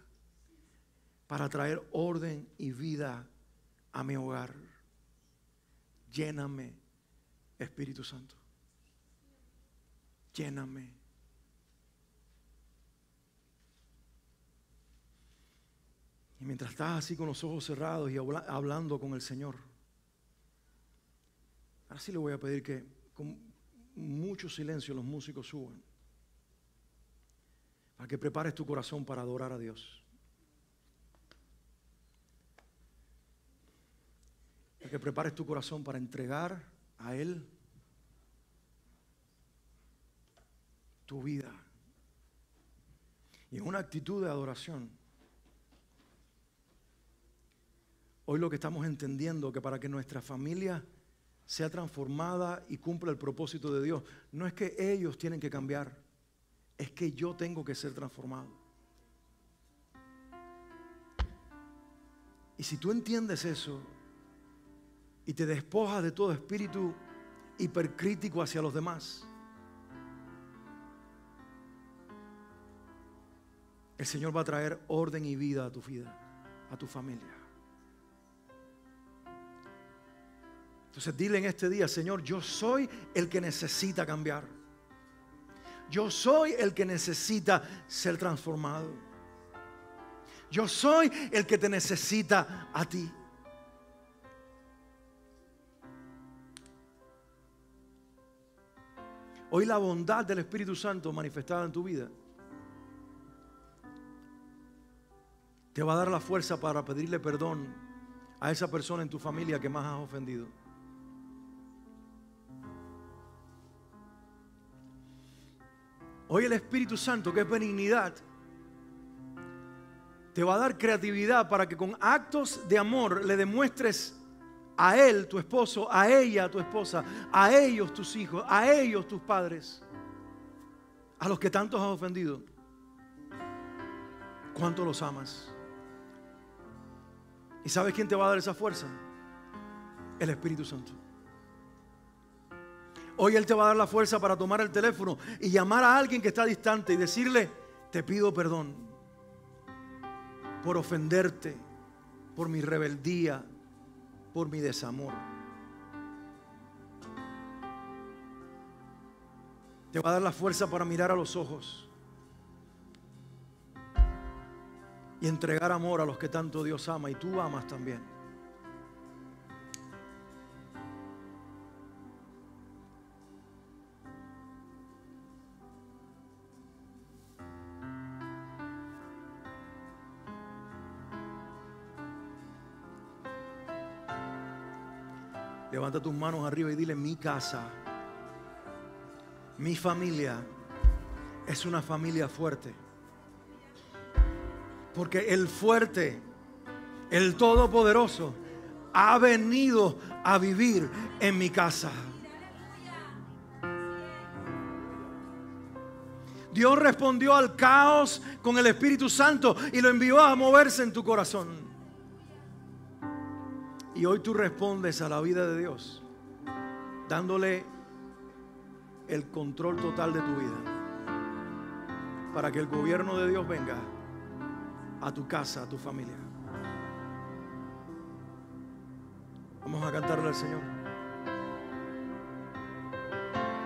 para traer orden y vida a mi hogar. Lléname, Espíritu Santo. Lléname. Y mientras estás así con los ojos cerrados y hablando con el Señor, ahora sí le voy a pedir que con mucho silencio los músicos suban. A que prepares tu corazón para adorar a Dios. A que prepares tu corazón para entregar a Él tu vida. Y en una actitud de adoración. Hoy lo que estamos entendiendo que para que nuestra familia sea transformada y cumpla el propósito de Dios, no es que ellos tienen que cambiar es que yo tengo que ser transformado. Y si tú entiendes eso y te despojas de todo espíritu hipercrítico hacia los demás, el Señor va a traer orden y vida a tu vida, a tu familia. Entonces dile en este día, Señor, yo soy el que necesita cambiar. Yo soy el que necesita ser transformado. Yo soy el que te necesita a ti. Hoy la bondad del Espíritu Santo manifestada en tu vida te va a dar la fuerza para pedirle perdón a esa persona en tu familia que más has ofendido. Hoy el Espíritu Santo, que es benignidad, te va a dar creatividad para que con actos de amor le demuestres a él, tu esposo, a ella, tu esposa, a ellos, tus hijos, a ellos, tus padres, a los que tantos has ofendido. ¿Cuánto los amas? ¿Y sabes quién te va a dar esa fuerza? El Espíritu Santo. Hoy Él te va a dar la fuerza para tomar el teléfono y llamar a alguien que está distante y decirle, te pido perdón por ofenderte, por mi rebeldía, por mi desamor. Te va a dar la fuerza para mirar a los ojos y entregar amor a los que tanto Dios ama y tú amas también. tus manos arriba y dile, mi casa, mi familia es una familia fuerte. Porque el fuerte, el todopoderoso, ha venido a vivir en mi casa. Dios respondió al caos con el Espíritu Santo y lo envió a moverse en tu corazón. Y hoy tú respondes a la vida de Dios, dándole el control total de tu vida, para que el gobierno de Dios venga a tu casa, a tu familia. Vamos a cantarle al Señor.